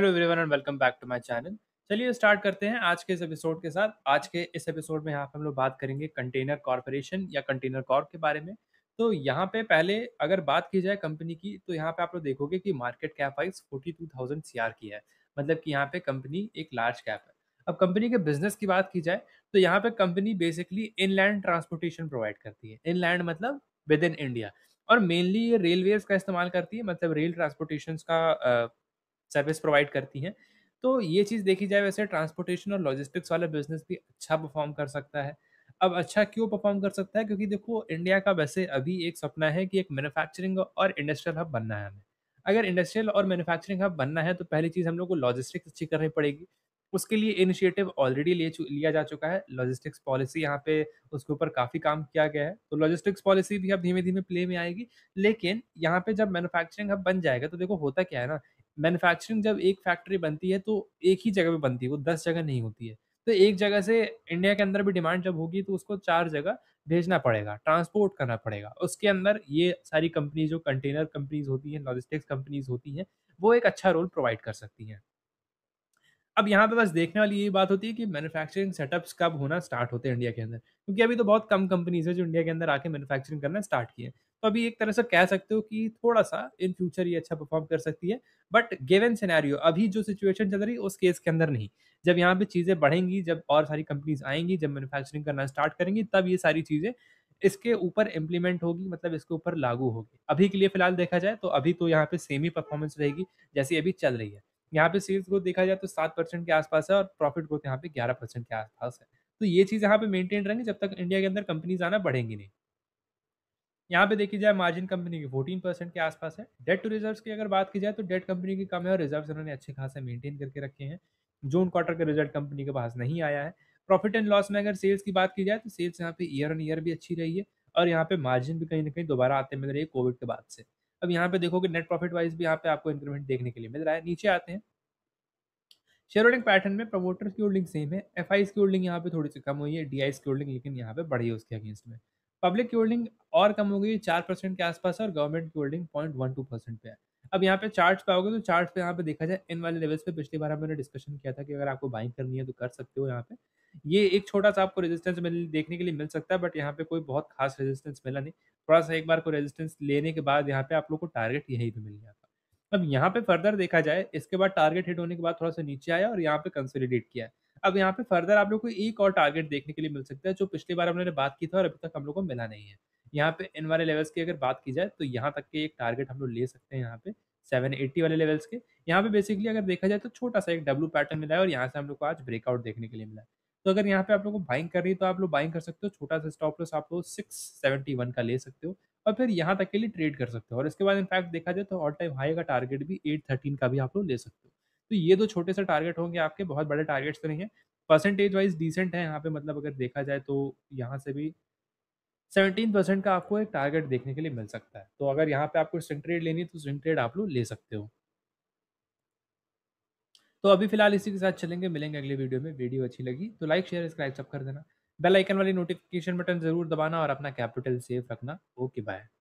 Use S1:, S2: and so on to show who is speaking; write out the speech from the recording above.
S1: hello everyone and welcome back to my channel चलिए start करते हैं आज के इस एपिसोड के साथ आज के इस एपिसोड में यहाँ पे हम लोग बात करेंगे कंटेनर कॉरपोरेशन या कंटेनर कॉर्प के बारे में तो यहाँ पे पहले अगर बात की जाए कंपनी की तो यहाँ पे आप लोग देखोगे कि market cap wise forty two thousand C R की है मतलब कि यहाँ पे कंपनी एक लार्ज कैप है अब कंपनी के बिजनेस की बात की जाए तो यहाँ पे company basically inland transportation provide करती है इनलैंड मतलब विद इन इंडिया और मेनली ये रेलवेज का इस्तेमाल करती है मतलब रेल ट्रांसपोर्टेशन का सर्विस प्रोवाइड करती हैं तो ये चीज़ देखी जाए वैसे ट्रांसपोर्टेशन और लॉजिस्टिक्स वाला बिजनेस भी अच्छा परफॉर्म कर सकता है अब अच्छा क्यों परफॉर्म कर सकता है क्योंकि देखो इंडिया का वैसे अभी एक सपना है कि एक मैन्युफैक्चरिंग और इंडस्ट्रियल हब बनना है हमें अगर इंडस्ट्रियल और मैन्युफैक्चरिंग हब बनना है तो पहली चीज़ हम लोग को लॉजिस्टिक्स अच्छी करनी पड़ेगी उसके लिए इनिशिएटिव ऑलरेडी ले लिया जा चुका है लॉजिस्टिक्स पॉलिसी यहाँ पे उसके ऊपर काफ़ी काम किया गया है तो लॉजिस्टिक्स पॉलिसी भी अब धीमे धीमे प्ले में आएगी लेकिन यहाँ पे जब मैन्युफैक्चरिंग हब बन जाएगा तो देखो होता क्या है ना मैन्युफैक्चरिंग जब एक फैक्ट्री बनती है तो एक ही जगह पे बनती है वो दस जगह नहीं होती है तो एक जगह से इंडिया के अंदर भी डिमांड जब होगी तो उसको चार जगह भेजना पड़ेगा ट्रांसपोर्ट करना पड़ेगा उसके अंदर ये सारी कंपनी जो कंटेनर कंपनीज होती हैं लॉजिस्टिक्स कंपनीज होती हैं वो एक अच्छा रोल प्रोवाइड कर सकती हैं अब यहाँ पे बस देखने वाली ये बात होती है कि मैन्युफैक्चरिंग सेटअप्स कब होना स्टार्ट होते हैं इंडिया के अंदर क्योंकि अभी तो बहुत कम कंपनीज है जो इंडिया के अंदर आके मैन्युफैक्चरिंग करना स्टार्ट किए तो अभी एक तरह से कह सकते हो कि थोड़ा सा इन फ्यूचर ये अच्छा परफॉर्म कर सकती है बट गिवन सिनेरियो अभी जो सिचुएशन चल रही है उस केस के अंदर नहीं जब यहाँ पे चीज़ें बढ़ेंगी जब और सारी कंपनीज आएंगी जब मैन्युफैक्चरिंग करना स्टार्ट करेंगी तब ये सारी चीज़ें इसके ऊपर इम्प्लीमेंट होगी मतलब इसके ऊपर लागू होगी अभी के लिए फिलहाल देखा जाए तो अभी तो यहाँ पे सेम ही परफॉर्मेंस रहेगी जैसी अभी चल रही है यहाँ पे सेल्स ग्रोथ देखा जाए तो सात परसेंट के आसपास है और प्रॉफिट ग्रोथ यहाँ पे ग्यारह परसेंट के आसपास है तो ये चीज़ यहाँ पे मेंटेन रहेंगे जब तक इंडिया के अंदर कंपनीज आना बढ़ेंगी नहीं यहाँ पे देखी जाए मार्जिन कंपनी की 14 परसेंट के आसपास है डेट टू रिजर्व की अगर बात की जाए तो डेट कंपनी की कम है और रिजर्व उन्होंने अच्छे खासे मेंटेन करके रखे हैं जून क्वार्टर का रिजल्ट कंपनी के पास नहीं आया है प्रॉफिट एंड लॉस में अगर सेल्स की बात की जाए तो सेल्स यहाँ पे ईयर ऑन ईयर भी अच्छी रही है और यहाँ पे मार्जिन भी कहीं ना कहीं दोबारा आते मिल रही है कोविड के बाद से अब यहाँ पे देखोगे नेट प्रॉफिट वाइज भी यहाँ पे आपको इंक्रीमेंट देखने के लिए मिल रहा है नीचे आते हैं शेयर होल्डिंग पैटर्न में प्रमोटर्स की होल्डिंग सेम है एफ की होल्डिंग यहाँ पे थोड़ी सी कम हुई है डी की होल्डिंग लेकिन यहाँ पे बढ़ी है उसके अगेंस्ट में पब्लिक की होल्डिंग और कम हो गई चार परसेंट के आसपास और गवर्नमेंट की holding point one two percent पे है अब यहाँ पे चार्ट पे आओगे तो चार्ट पे यहाँ पे देखा जाए इन वाले लेवल्स पे पिछली बार हमने डिस्कशन किया था कि अगर आपको बाइंग करनी है तो कर सकते हो यहाँ पे ये एक छोटा सा आपको रेजिस्टेंस मिल देखने के लिए मिल सकता है बट यहाँ पे कोई बहुत खास रेजिस्टेंस मिला नहीं थोड़ा सा एक बार को रेजिस्टेंस लेने के बाद यहाँ पे आप लोग को टारगेट यहीं पे मिल गया था अब यहाँ पे फर्दर देखा जाए इसके बाद टारगेट हिट होने के बाद थोड़ा सा नीचे आया और यहाँ पे कंसोलिडेट किया है अब यहाँ पे फर्दर आप लोग को एक और टारगेट देखने के लिए मिल सकता है जो पिछली बार हमने बात की था और अभी तक हम लोग को मिला नहीं है यहाँ पे इन वाले लेवल्स की अगर बात की जाए तो यहाँ तक के एक टारगेट हम लोग ले सकते हैं यहाँ पे सेवन एट्टी वाले लेवल्स के यहाँ पे बेसिकली अगर देखा जाए तो छोटा सा एक डब्लू पैटर्न मिला है और यहाँ से हम लोग को आज ब्रेकआउट देखने के लिए मिला है तो अगर यहाँ पे आप लोग को बाइंग कर रही है तो आप लोग बाइंग कर सकते हो छोटा सा स्टॉप लॉस आप लोग सिक्स सेवेंटी वन का ले सकते हो और फिर यहाँ तक के लिए ट्रेड कर सकते हो और इसके बाद इनफैक्ट देखा जाए तो ऑल टाइम हाई का टारगेट भी एट थर्टीन का भी आप लोग ले सकते हो तो ये दो छोटे से टारगेट होंगे आपके बहुत बड़े टारगेट्स तो नहीं है परसेंटेज वाइज डिसेंट है यहाँ पे मतलब अगर देखा जाए तो यहाँ से भी सेवेंटीन परसेंट का आपको एक टारगेट देखने के लिए मिल सकता है तो अगर यहाँ पे आपको स्विंग ट्रेड लेनी है तो स्विंग ट्रेड आप लोग ले सकते हो तो अभी फिलहाल इसी के साथ चलेंगे मिलेंगे अगले वीडियो में वीडियो अच्छी लगी तो लाइक शेयर सब्सक्राइब सब कर देना बेल आइकन वाली नोटिफिकेशन बटन जरूर दबाना और अपना कैपिटल सेफ रखना ओके बाय